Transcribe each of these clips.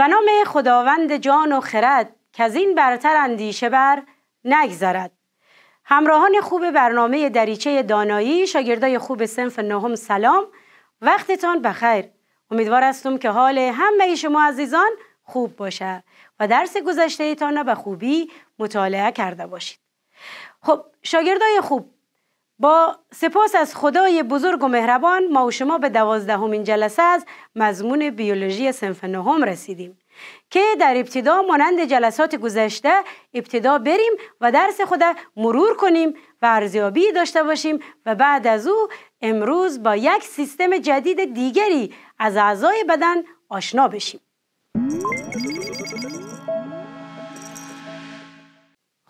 به نام خداوند جان و خرد که از این برتر اندیشه بر نگذرد همراهان خوب برنامه دریچه دانایی شاگردای خوب سنف نهم سلام وقتتان بخیر امیدوار هستم که حال همه شما عزیزان خوب باشه و درس گذشته تان به خوبی مطالعه کرده باشید خب شاگردای خوب با سپاس از خدای بزرگ و مهربان ما و شما به دوازدهمین جلسه از مضمون بیولوژی سنف نهم رسیدیم که در ابتدا مانند جلسات گذشته ابتدا بریم و درس خود مرور کنیم و ارزیابی داشته باشیم و بعد از او امروز با یک سیستم جدید دیگری از اعضای بدن آشنا بشیم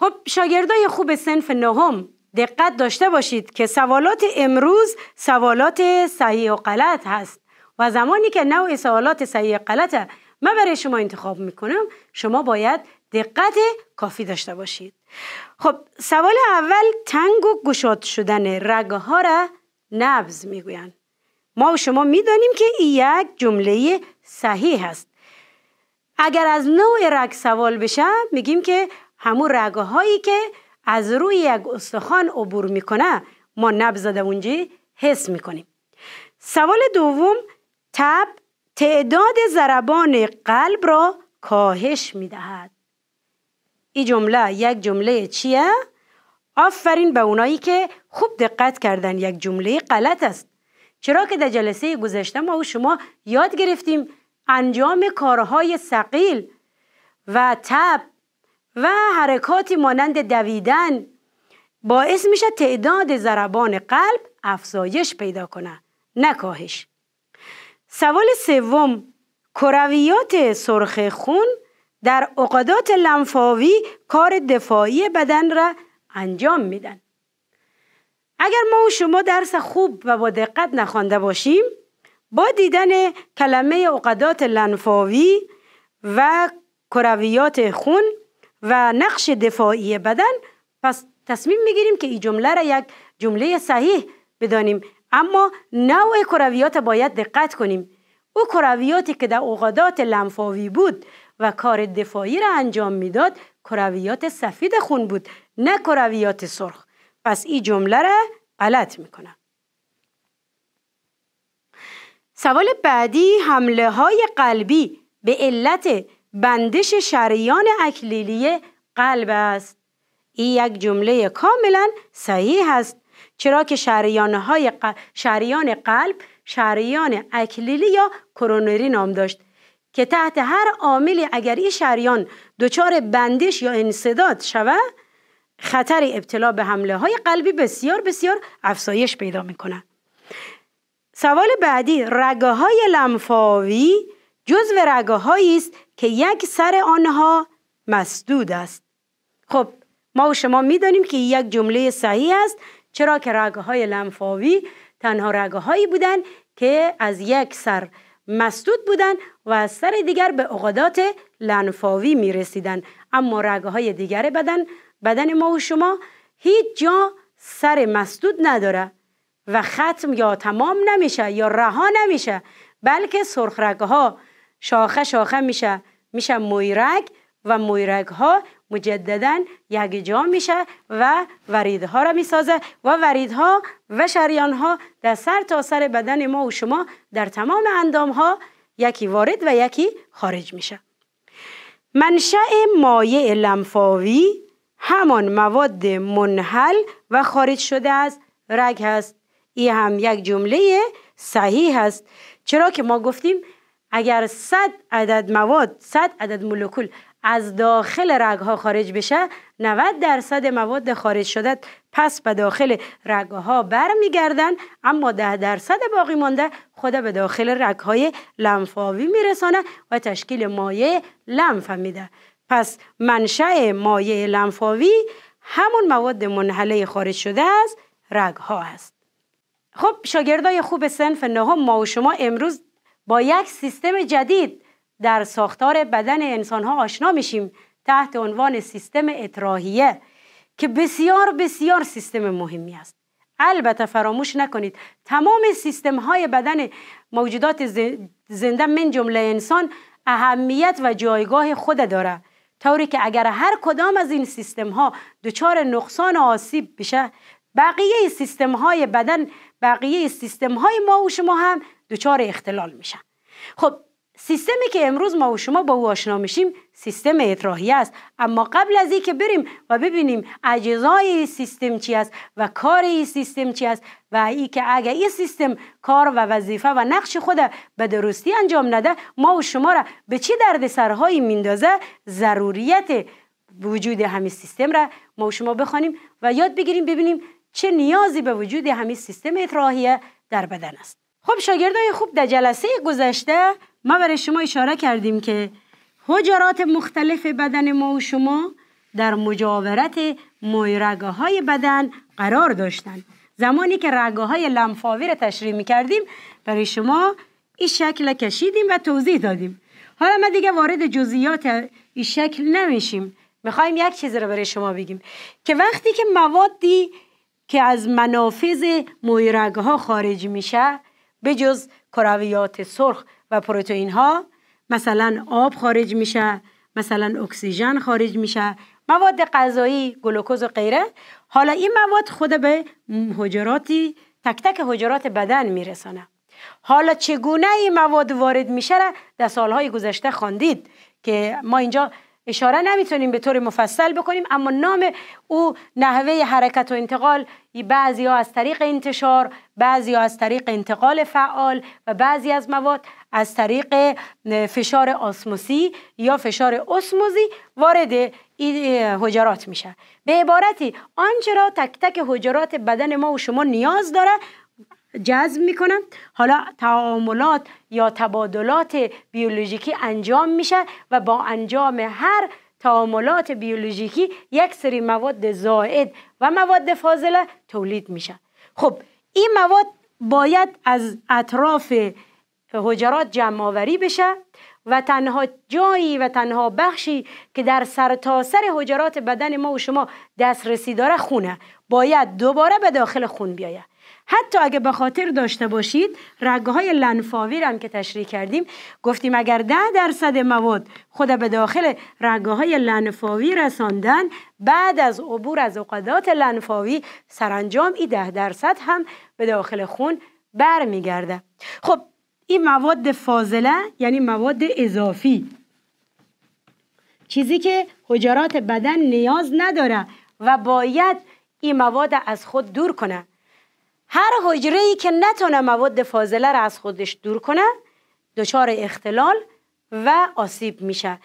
خب شاگردای خوب سنف نهم دقت داشته باشید که سوالات امروز سوالات صحیح و غلط هست و زمانی که نوع سوالات صحیح و غلطه من برای شما انتخاب میکنم شما باید دقت کافی داشته باشید خب سوال اول تنگ و گشاد شدن رگه ها را نبز میگویند ما و شما میدانیم که این یک جمله صحیح هست اگر از نوع رگ سوال بشه میگیم که همون رگه هایی که از روی یک استخوان عبور میکنه ما نبض در اونجی حس میکنیم سوال دوم تب تعداد ضربان قلب را کاهش میدهد این جمله یک جمله چیه؟ آفرین به اونایی که خوب دقت کردن یک جمله غلط است چرا که در جلسه گذشته ما و شما یاد گرفتیم انجام کارهای سقیل و تب و حرکاتی مانند دویدن باعث میشه تعداد ضربان قلب افزایش پیدا کنه نه کاهش سوال سوم کرویات سرخ خون در عقدات لنفاوی کار دفاعی بدن را انجام میدن اگر ما و شما درس خوب و با دقت نخوانده باشیم با دیدن کلمه عقدات لنفاوی و کرویات خون و نقش دفاعی بدن پس تصمیم میگیریم که این جمله را یک جمله صحیح بدانیم اما نوع کرویات باید دقت کنیم او کرویاتی که در اوقادات لمفاوی بود و کار دفاعی را انجام میداد کرویات سفید خون بود نه کرویات سرخ پس این جمله را غلط میکنم سوال بعدی حمله های قلبی به علت بندش شریان اکلیلی قلب است این یک جمله کاملا صحیح است چرا که شریان, های شریان قلب شریان اکلیلی یا کرونری نام داشت که تحت هر عاملی اگر این شریان دچار بندش یا انصداد شود خطر ابتلا به حمله های قلبی بسیار بسیار افزایش پیدا میکنه سوال بعدی رگه های لمفاوی جزو رگه است که یک سر آنها مسدود است خب ما و شما میدانیم که یک جمله صحیح است چرا که های لنفاوی تنها هایی بودن که از یک سر مسدود بودند و از سر دیگر به عقدات لنفاوی می رسیدن. اما های دیگر بدن بدن ما و شما هیچ جا سر مسدود نداره و ختم یا تمام نمیشه یا رها نمیشه بلکه سرخ رگه ها شاخه شاخه میشه میشه مویرگ و مویرگ ها مجددا یک جا میشه و ورید ها را میسازه و ورید ها و شریان ها در سر تا سر بدن ما و شما در تمام اندام ها یکی وارد و یکی خارج میشه منشأ مایع لمفاوی همان مواد منحل و خارج شده از رگ هست این هم یک جمله صحیح هست چرا که ما گفتیم اگر صد عدد مواد صد عدد مولکول از داخل رگها خارج بشه 90 درصد مواد خارج شده پس به داخل رگها برمیگردن اما ده درصد باقی مانده خود به داخل رگهای لنفاوی میرسانه و تشکیل مایع لنف میده پس منشأ مایع لنفاوی همون مواد منحله خارج شده از رگها است خب شاگردای خوب سنف نهم ما و شما امروز با یک سیستم جدید در ساختار بدن انسان ها آشنا میشیم تحت عنوان سیستم اطراحیه که بسیار بسیار سیستم مهمی است البته فراموش نکنید تمام سیستم های بدن موجودات زنده من جمله انسان اهمیت و جایگاه خود داره طوری که اگر هر کدام از این سیستم ها دچار نقصان و آسیب بشه بقیه سیستم های بدن بقیه سیستم های ما و شما هم دچار اختلال میشن خب سیستمی که امروز ما و شما با او آشنا میشیم سیستم اطراحیه است اما قبل از اینکه بریم و ببینیم اجزای سیستم چی است و کار این سیستم چی است و ای که اگر این سیستم کار و وظیفه و نقش خود به درستی انجام نده ما و شما را به چی درد سرهایی میندازه ضروریت وجود همین سیستم را ما و شما بخوانیم و یاد بگیریم ببینیم چه نیازی به وجود همین سیستم اطراحیه در بدن است خب شاگردای خوب در جلسه گذشته ما برای شما اشاره کردیم که حجرات مختلف بدن ما و شما در مجاورت مویرگه های بدن قرار داشتند. زمانی که رگه های لمفاوی را تشریح می کردیم برای شما این شکل کشیدیم و توضیح دادیم حالا ما دیگه وارد جزئیات این شکل نمیشیم میخوایم یک چیز رو برای شما بگیم که وقتی که موادی که از منافذ مویرگه ها خارج میشه بجز کرویات سرخ و پروتئین ها مثلا آب خارج میشه مثلا اکسیژن خارج میشه مواد غذایی گلوکوز و غیره حالا این مواد خود به حجراتی تک تک حجرات بدن میرسانه حالا چگونه این مواد وارد میشه در سالهای گذشته خواندید که ما اینجا اشاره نمیتونیم به طور مفصل بکنیم اما نام او نحوه حرکت و انتقال بعضی ها از طریق انتشار بعضی ها از طریق انتقال فعال و بعضی از مواد از طریق فشار آسموسی یا فشار اسموزی وارد حجرات میشه به عبارتی آنچه را تک تک حجرات بدن ما و شما نیاز داره جذب میکنن حالا تعاملات یا تبادلات بیولوژیکی انجام میشه و با انجام هر تعاملات بیولوژیکی یک سری مواد زائد و مواد فاضله تولید میشه خب این مواد باید از اطراف حجرات جمع بشه و تنها جایی و تنها بخشی که در سرتاسر سر حجرات بدن ما و شما دسترسی داره خونه باید دوباره به داخل خون بیاید حتی اگه به خاطر داشته باشید رگه های لنفاوی هم که تشریح کردیم گفتیم اگر ده درصد مواد خود به داخل رگه های لنفاوی رساندن بعد از عبور از عقدات لنفاوی سرانجام این ده درصد هم به داخل خون میگرده. خب این مواد فاضله یعنی مواد اضافی چیزی که حجرات بدن نیاز نداره و باید این مواد از خود دور کنه هر حجره ای که نتونه مواد فاضله را از خودش دور کنه دچار اختلال و آسیب میشه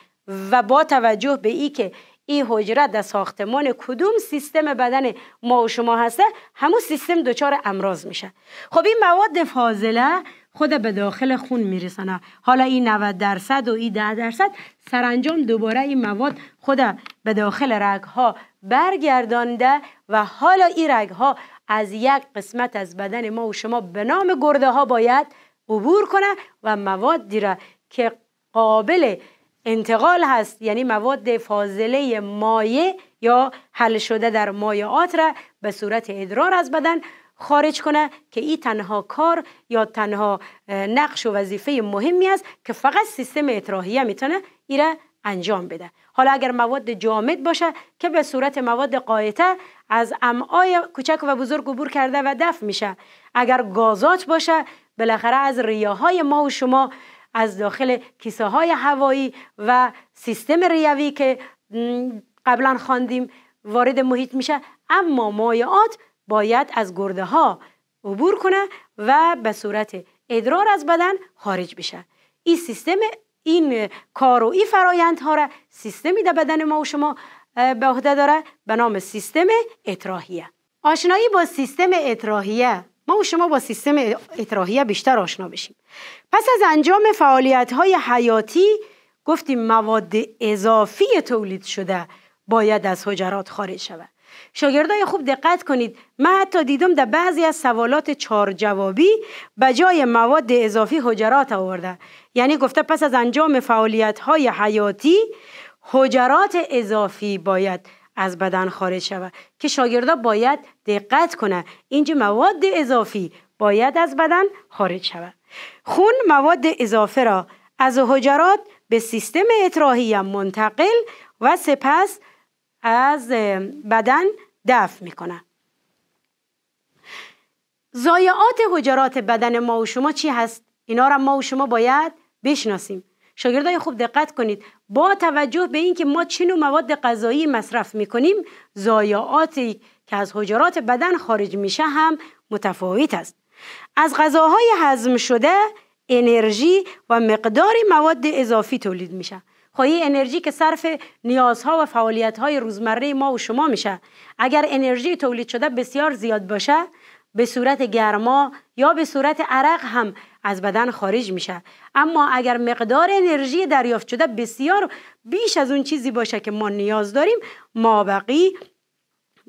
و با توجه به ای که این حجره در ساختمان کدوم سیستم بدن ما و شما هسته همون سیستم دچار امراض میشه خب این مواد فاضله خود به داخل خون میرسنه حالا این 90 درصد و این 10 درصد سرانجام دوباره این مواد خود به داخل رگ ها برگردانده و حالا این رگ ها از یک قسمت از بدن ما و شما به نام گرده ها باید عبور کنه و موادی را که قابل انتقال هست یعنی مواد فاضله مایع یا حل شده در مایعات را به صورت ادرار از بدن خارج کنه که این تنها کار یا تنها نقش و وظیفه مهمی است که فقط سیستم اطراحیه میتونه را انجام بده حالا اگر مواد جامد باشه که به صورت مواد قایته از امعای کوچک و بزرگ عبور کرده و دفع میشه اگر گازات باشه بالاخره از ریههای ما و شما از داخل کیسه های هوایی و سیستم ریوی که قبلا خواندیم وارد محیط میشه اما مایعات باید از گرده ها عبور کنه و به صورت ادرار از بدن خارج بشه این سیستم این کار و این فرایندها را سیستمی در بدن ما و شما به عهده داره به نام سیستم اطراحیه آشنایی با سیستم اطراحیه ما و شما با سیستم اطراحیه بیشتر آشنا بشیم پس از انجام فعالیت های حیاتی گفتیم مواد اضافی تولید شده باید از حجرات خارج شود شاگردای خوب دقت کنید من حتی دیدم در بعضی از سوالات چهار جوابی به جای مواد اضافی حجرات آورده یعنی گفته پس از انجام فعالیت های حیاتی حجرات اضافی باید از بدن خارج شود که شاگردا باید دقت کنه اینجا مواد اضافی باید از بدن خارج شود خون مواد اضافه را از حجرات به سیستم اطراحی منتقل و سپس از بدن دفع میکنه. زایعات حجرات بدن ما و شما چی هست اینا را ما و شما باید بشناسیم شاگردای خوب دقت کنید با توجه به اینکه ما چه نوع مواد غذایی مصرف میکنیم زایعاتی که از حجرات بدن خارج میشه هم متفاوت است از غذاهای هضم شده انرژی و مقداری مواد اضافی تولید میشه خواهی انرژی که صرف نیازها و فعالیتهای روزمره ما و شما میشه اگر انرژی تولید شده بسیار زیاد باشه به صورت گرما یا به صورت عرق هم از بدن خارج میشه اما اگر مقدار انرژی دریافت شده بسیار بیش از اون چیزی باشه که ما نیاز داریم ما بقی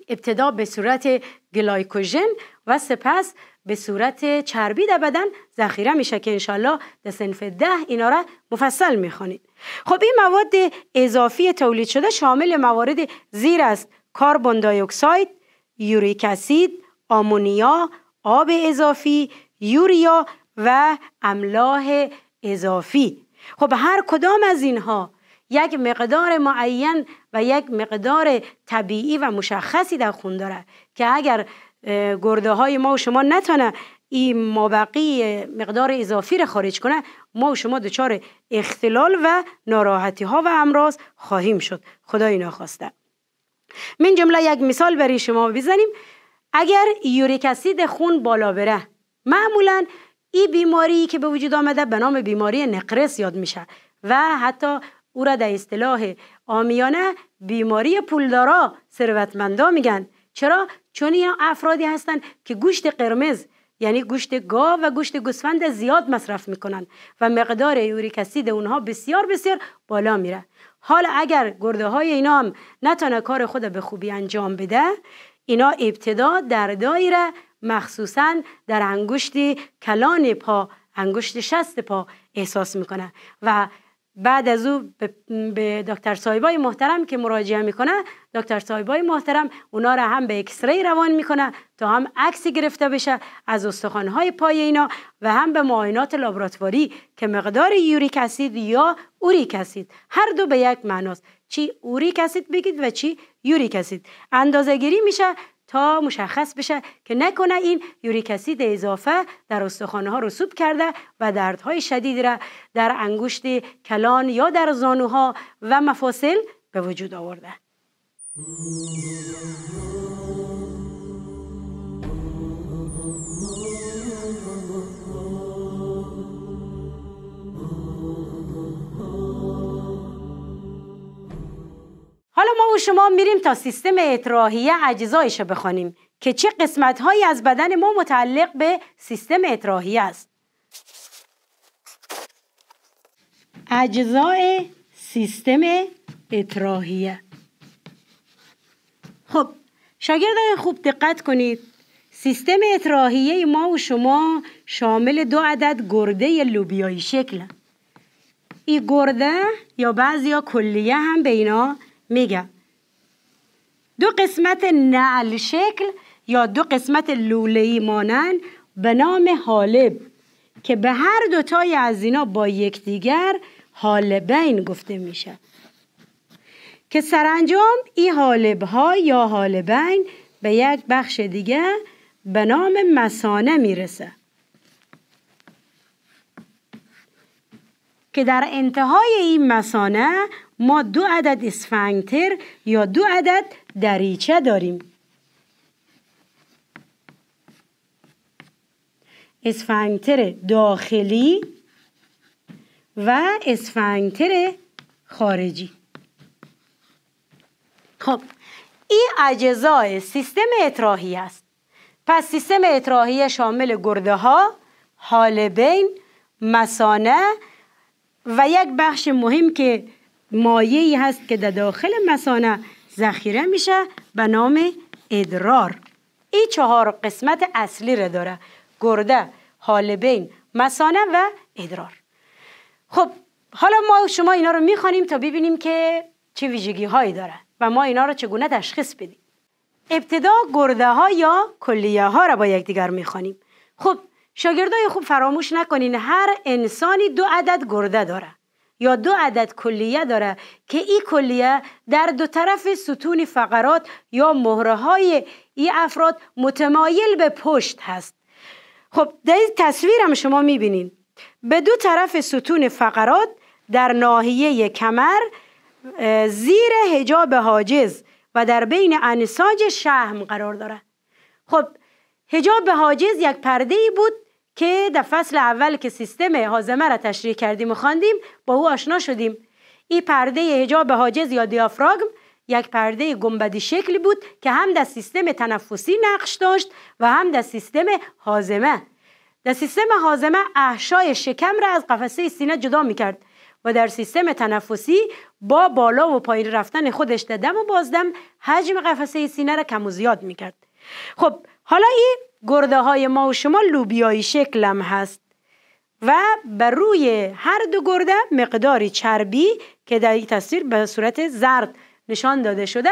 ابتدا به صورت گلایکوژن و سپس به صورت چربی در بدن ذخیره میشه که انشالله در سنف ده اینا را مفصل میخوانید خب این مواد اضافی تولید شده شامل موارد زیر است کاربون دایوکساید، اسید آمونیا آب اضافی یوریا و املاح اضافی خب هر کدام از اینها یک مقدار معین و یک مقدار طبیعی و مشخصی در خون داره که اگر گرده های ما و شما نتونه این مابقی مقدار اضافی را خارج کنه ما و شما دچار اختلال و ناراحتی ها و امراض خواهیم شد خدای نخواسته من جمله یک مثال برای شما بزنیم اگر یوریک خون بالا بره معمولا این بیماری که به وجود آمده به نام بیماری نقرس یاد میشه و حتی او را در اصطلاح آمیانه بیماری پولدارا ثروتمندا میگن چرا چون افرادی هستند که گوشت قرمز یعنی گوشت گاو و گوشت گوسفند زیاد مصرف میکنن و مقدار یوریک اسید اونها بسیار بسیار بالا میره حالا اگر گرده های اینا هم نتونه کار خود به خوبی انجام بده اینا ابتدا در دایره مخصوصا در انگشت کلان پا انگشت شست پا احساس میکنه و بعد از او به دکتر صاحبای محترم که مراجعه میکنه دکتر صاحبای محترم اونا را هم به اکسری روان میکنه تا هم عکسی گرفته بشه از استخوانهای پای اینا و هم به معاینات لابراتواری که مقدار یوریک اسید یا اوریک اسید هر دو به یک معناست چی اوریک اسید بگید و چی یوریک اسید گیری میشه تا مشخص بشه که نکنه این یوریکسید اضافه در استخوانه ها رسوب کرده و دردهای شدید را در انگشت کلان یا در زانوها و مفاصل به وجود آورده حالا ما و شما میریم تا سیستم اطراحیه اجزایش بخوانیم که چه قسمت هایی از بدن ما متعلق به سیستم اطراحیه است اجزای سیستم اطراحیه خب شاگردان خوب دقت کنید سیستم اطراحیه ما و شما شامل دو عدد گرده لوبیایی شکل این گرده یا بعضی یا کلیه هم به اینا میگم دو قسمت نعل شکل یا دو قسمت لولهی مانن به نام حالب که به هر دوتای از اینا با یکدیگر حالبین گفته میشه که سرانجام این حالب ها یا حالبین به یک بخش دیگه به نام مسانه میرسه که در انتهای این مسانه ما دو عدد اسفنگتر یا دو عدد دریچه داریم اسفنگتر داخلی و اسفنگتر خارجی خب این اجزای سیستم اطراحی است پس سیستم اطراحی شامل گرده ها حالبین مسانه و یک بخش مهم که ای هست که در داخل مسانه ذخیره میشه به نام ادرار این چهار قسمت اصلی را داره گرده حالبین مسانه و ادرار خب حالا ما شما اینا رو میخوانیم تا ببینیم که چه ویژگی هایی داره و ما اینا رو چگونه تشخیص بدیم ابتدا گرده ها یا کلیه ها رو با یکدیگر میخوانیم خب شاگردای خوب فراموش نکنین هر انسانی دو عدد گرده داره یا دو عدد کلیه داره که این کلیه در دو طرف ستون فقرات یا مهره های این افراد متمایل به پشت هست خب در این تصویر هم شما میبینین به دو طرف ستون فقرات در ناحیه کمر زیر حجاب حاجز و در بین انساج شهم قرار داره خب حجاب حاجز یک پرده ای بود که در فصل اول که سیستم حازمه را تشریح کردیم و خواندیم با او آشنا شدیم این پرده حجاب حاجز یا دیافراگم یک پرده گنبدی شکل بود که هم در سیستم تنفسی نقش داشت و هم در سیستم حازمه در سیستم حازمه احشای شکم را از قفسه سینه جدا میکرد و در سیستم تنفسی با بالا و پایین رفتن خودش در دم و بازدم حجم قفسه سینه را کم و زیاد میکرد خب حالا این گرده های ما و شما لوبیایی شکلم هست و بر روی هر دو گرده مقداری چربی که در این تصویر به صورت زرد نشان داده شده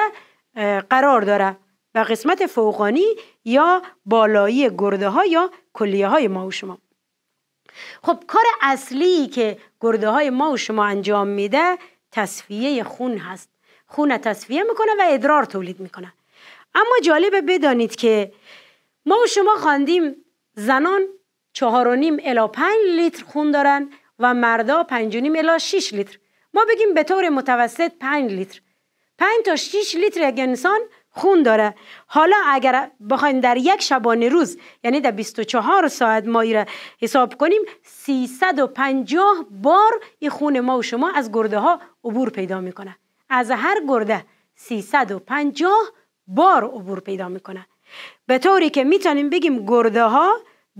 قرار داره و قسمت فوقانی یا بالایی گرده ها یا کلیه های ما و شما خب کار اصلی که گرده های ما و شما انجام میده تصفیه خون هست خون تصفیه میکنه و ادرار تولید میکنه اما جالبه بدانید که ما و شما خواندیم زنان چهار و نیم الا پنج لیتر خون دارن و مردا پنج و نیم الا شیش لیتر ما بگیم به طور متوسط پنج لیتر پنج تا شیش لیتر یک انسان خون داره حالا اگر بخوایم در یک شبانه روز یعنی در 24 ساعت ما را حساب کنیم 350 بار این خون ما و شما از گرده ها عبور پیدا میکنه از هر گرده 350 بار عبور پیدا میکنه به طوری که میتونیم بگیم گرده ها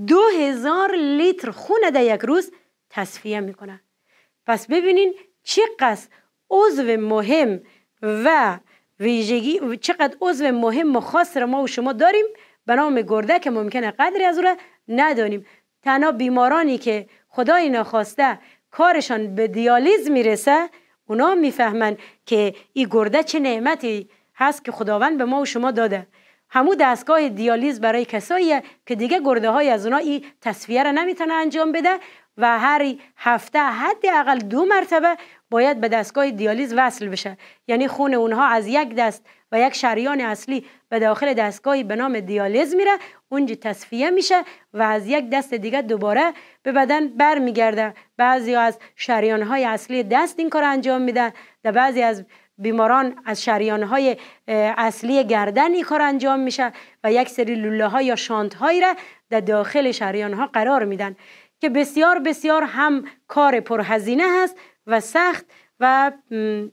دو هزار لیتر خون در یک روز تصفیه میکنن پس ببینین چقدر عضو مهم و ویژگی چقدر عضو مهم و خاص را ما و شما داریم به نام گرده که ممکنه قدری از او را ندانیم تنها بیمارانی که خدای نخواسته کارشان به دیالیز میرسه اونا میفهمن که این گرده چه نعمتی هست که خداوند به ما و شما داده همو دستگاه دیالیز برای کسایی که دیگه گرده های از اونا این تصفیه را نمیتونه انجام بده و هر هفته حداقل دو مرتبه باید به دستگاه دیالیز وصل بشه یعنی خون اونها از یک دست و یک شریان اصلی به داخل دستگاهی به نام دیالیز میره اونجا تصفیه میشه و از یک دست دیگه دوباره به بدن برمیگرده بعضی از شریان های اصلی دست این کار انجام میدن در بعضی از بیماران از شریان های اصلی گردن کار انجام میشه و یک سری لوله ها یا شانت هایی را در داخل شریان ها قرار میدن که بسیار بسیار هم کار پرهزینه هست و سخت و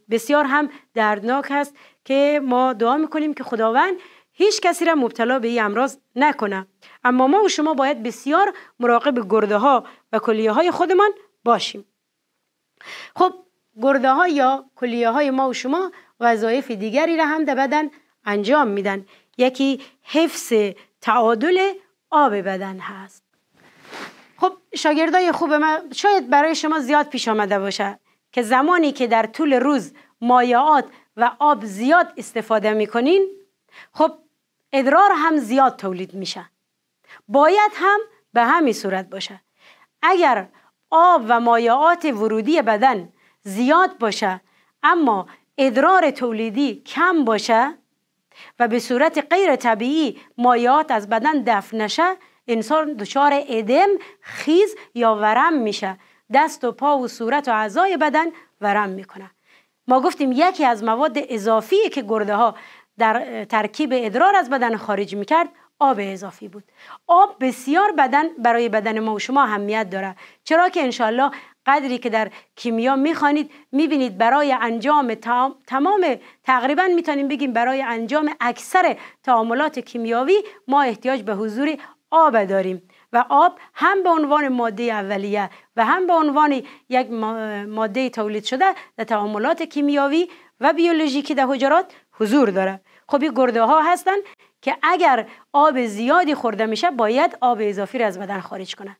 بسیار هم دردناک هست که ما دعا میکنیم که خداوند هیچ کسی را مبتلا به این امراض نکنه اما ما و شما باید بسیار مراقب گرده ها و کلیه های خودمان باشیم خب گرده ها یا کلیه های ما و شما وظایف دیگری را هم در بدن انجام میدن یکی حفظ تعادل آب بدن هست خب شاگردای خوب من شاید برای شما زیاد پیش آمده باشه که زمانی که در طول روز مایعات و آب زیاد استفاده میکنین خب ادرار هم زیاد تولید میشه باید هم به همین صورت باشه اگر آب و مایعات ورودی بدن زیاد باشه اما ادرار تولیدی کم باشه و به صورت غیر طبیعی مایات از بدن دفع نشه انسان دچار ادم خیز یا ورم میشه دست و پا و صورت و اعضای بدن ورم میکنه ما گفتیم یکی از مواد اضافی که گرده ها در ترکیب ادرار از بدن خارج میکرد آب اضافی بود آب بسیار بدن برای بدن ما و شما اهمیت داره چرا که انشالله قدری که در کیمیا میخوانید میبینید برای انجام تمام تقریبا میتونیم بگیم برای انجام اکثر تعاملات کیمیاوی ما احتیاج به حضور آب داریم و آب هم به عنوان ماده اولیه و هم به عنوان یک ماده تولید شده در تعاملات کیمیاوی و بیولوژیکی در حجرات حضور داره خب این گرده ها هستن که اگر آب زیادی خورده میشه باید آب اضافی را از بدن خارج کنه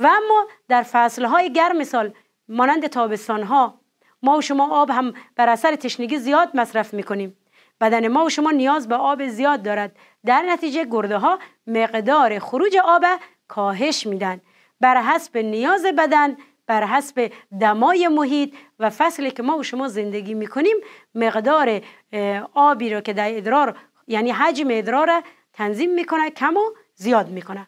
و اما در فصلهای گرم مثال مانند تابستان ها ما و شما آب هم بر اثر تشنگی زیاد مصرف میکنیم بدن ما و شما نیاز به آب زیاد دارد در نتیجه گرده ها مقدار خروج آب کاهش میدن بر حسب نیاز بدن بر حسب دمای محیط و فصلی که ما و شما زندگی میکنیم مقدار آبی رو که در ادرار یعنی حجم ادرار تنظیم میکنه کم و زیاد میکنه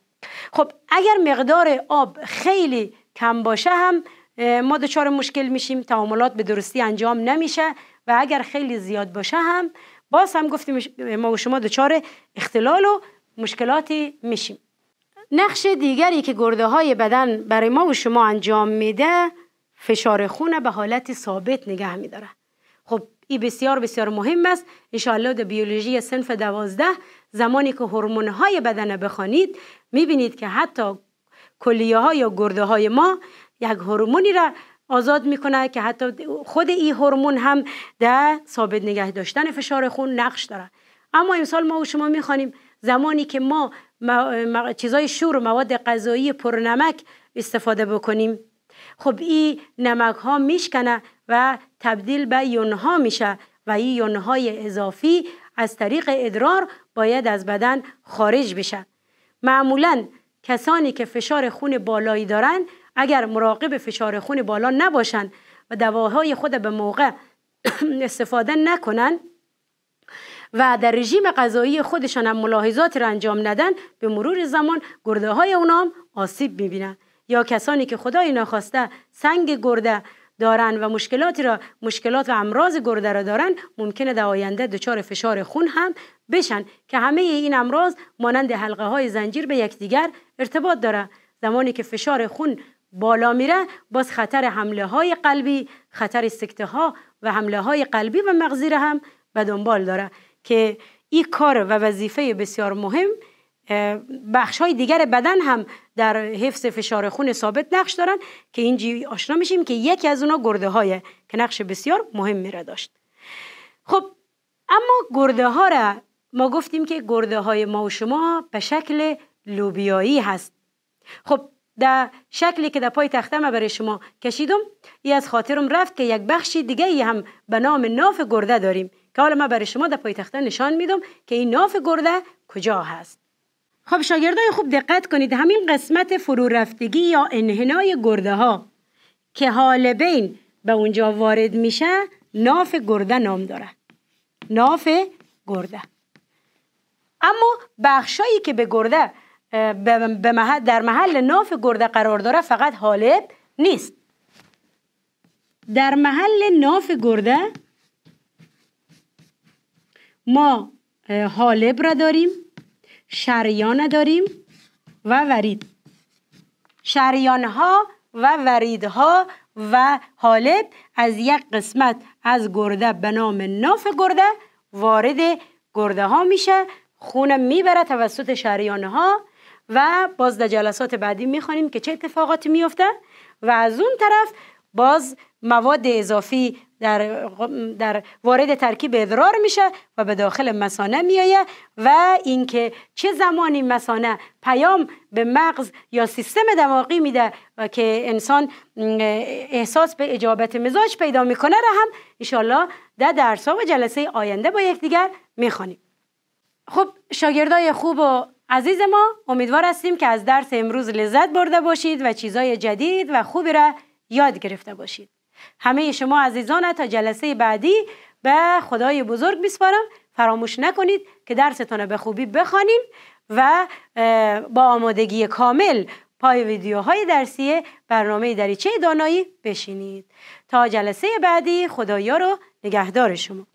خب اگر مقدار آب خیلی کم باشه هم ما دچار مشکل میشیم تعاملات به درستی انجام نمیشه و اگر خیلی زیاد باشه هم باز هم گفتیم ما و شما دچار اختلال و مشکلاتی میشیم نقش دیگری که گرده های بدن برای ما و شما انجام میده فشار خونه به حالت ثابت نگه میداره خب ای بسیار بسیار مهم است انشاءالله در بیولوژی سنف دوازده زمانی که هورمون های بدن بخوانید میبینید که حتی کلیه ها یا گرده های ما یک هورمونی را آزاد میکنه که حتی خود این هورمون هم در ثابت نگه داشتن فشار خون نقش داره اما امسال ما و شما میخوانیم زمانی که ما چیزای شور و مواد غذایی پرنمک استفاده بکنیم خب این نمک ها میشکنه و تبدیل به یونها میشه و این یونهای اضافی از طریق ادرار باید از بدن خارج بشه معمولا کسانی که فشار خون بالایی دارند اگر مراقب فشار خون بالا نباشند و دواهای خود به موقع استفاده نکنند و در رژیم غذایی خودشان هم ملاحظات را انجام ندن به مرور زمان گرده های اونام آسیب میبینن یا کسانی که خدای نخواسته سنگ گرده دارن و مشکلاتی را مشکلات و امراض گرده را دارن ممکنه در آینده دچار فشار خون هم بشن که همه این امراض مانند حلقه های زنجیر به یکدیگر ارتباط داره زمانی که فشار خون بالا میره باز خطر حمله های قلبی خطر سکته ها و حمله های قلبی و مغزی را هم به دنبال داره که این کار و وظیفه بسیار مهم بخش های دیگر بدن هم در حفظ فشار خون ثابت نقش دارن که اینجی آشنا میشیم که یکی از اونا گرده های که نقش بسیار مهم میره داشت خب اما گرده ها را ما گفتیم که گرده های ما و شما به شکل لوبیایی هست خب در شکلی که در پای تخته ما برای شما کشیدم ای از خاطرم رفت که یک بخشی دیگه ای هم به نام ناف گرده داریم که حالا ما برای شما در پای تخته نشان میدم که این ناف گرده کجا هست خب شاگردای خوب دقت کنید همین قسمت فرو رفتگی یا انحنای گرده ها که حال به اونجا وارد میشه ناف گرده نام داره ناف گرده اما بخشایی که به گرده به محل در محل ناف گرده قرار داره فقط حالب نیست در محل ناف گرده ما حالب را داریم شریان داریم و ورید شریان ها و ها و حالب از یک قسمت از گرده به نام ناف گرده وارد گرده ها میشه خونه میبره توسط شریان ها و باز در جلسات بعدی میخوانیم که چه اتفاقاتی میفته و از اون طرف باز مواد اضافی در, در وارد ترکیب ادرار میشه و به داخل مسانه میایه و اینکه چه زمانی مسانه پیام به مغز یا سیستم دماغی میده و که انسان احساس به اجابت مزاج پیدا میکنه را هم ایشالله در درس و جلسه آینده با یکدیگر میخوانیم خب شاگردای خوب و عزیز ما امیدوار هستیم که از درس امروز لذت برده باشید و چیزای جدید و خوبی را یاد گرفته باشید همه شما عزیزان تا جلسه بعدی به خدای بزرگ میسپارم فراموش نکنید که درستان به خوبی بخوانیم و با آمادگی کامل پای ویدیوهای درسی برنامه دریچه دانایی بشینید تا جلسه بعدی خدایا رو نگهدار شما